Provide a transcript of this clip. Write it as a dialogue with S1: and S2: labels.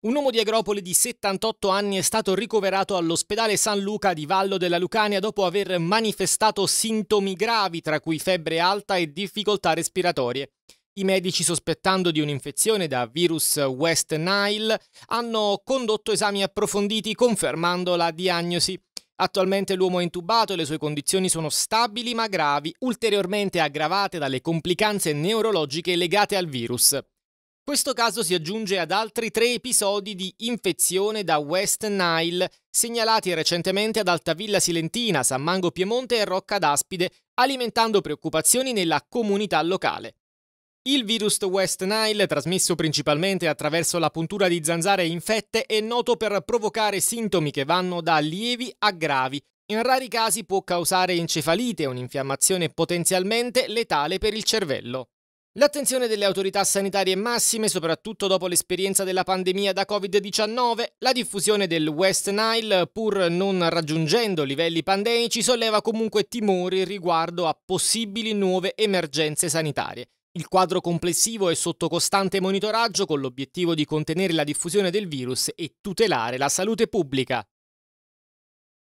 S1: Un uomo di Agropoli di 78 anni è stato ricoverato all'ospedale San Luca di Vallo della Lucania dopo aver manifestato sintomi gravi tra cui febbre alta e difficoltà respiratorie. I medici, sospettando di un'infezione da virus West Nile, hanno condotto esami approfonditi confermando la diagnosi. Attualmente l'uomo è intubato e le sue condizioni sono stabili ma gravi, ulteriormente aggravate dalle complicanze neurologiche legate al virus. Questo caso si aggiunge ad altri tre episodi di infezione da West Nile segnalati recentemente ad Altavilla Silentina, San Mango Piemonte e Rocca d'Aspide, alimentando preoccupazioni nella comunità locale. Il virus West Nile, trasmesso principalmente attraverso la puntura di zanzare infette, è noto per provocare sintomi che vanno da lievi a gravi. In rari casi può causare encefalite, un'infiammazione potenzialmente letale per il cervello. L'attenzione delle autorità sanitarie è massima, soprattutto dopo l'esperienza della pandemia da Covid-19, la diffusione del West Nile, pur non raggiungendo livelli pandemici, solleva comunque timori riguardo a possibili nuove emergenze sanitarie. Il quadro complessivo è sotto costante monitoraggio con l'obiettivo di contenere la diffusione del virus e tutelare la salute pubblica.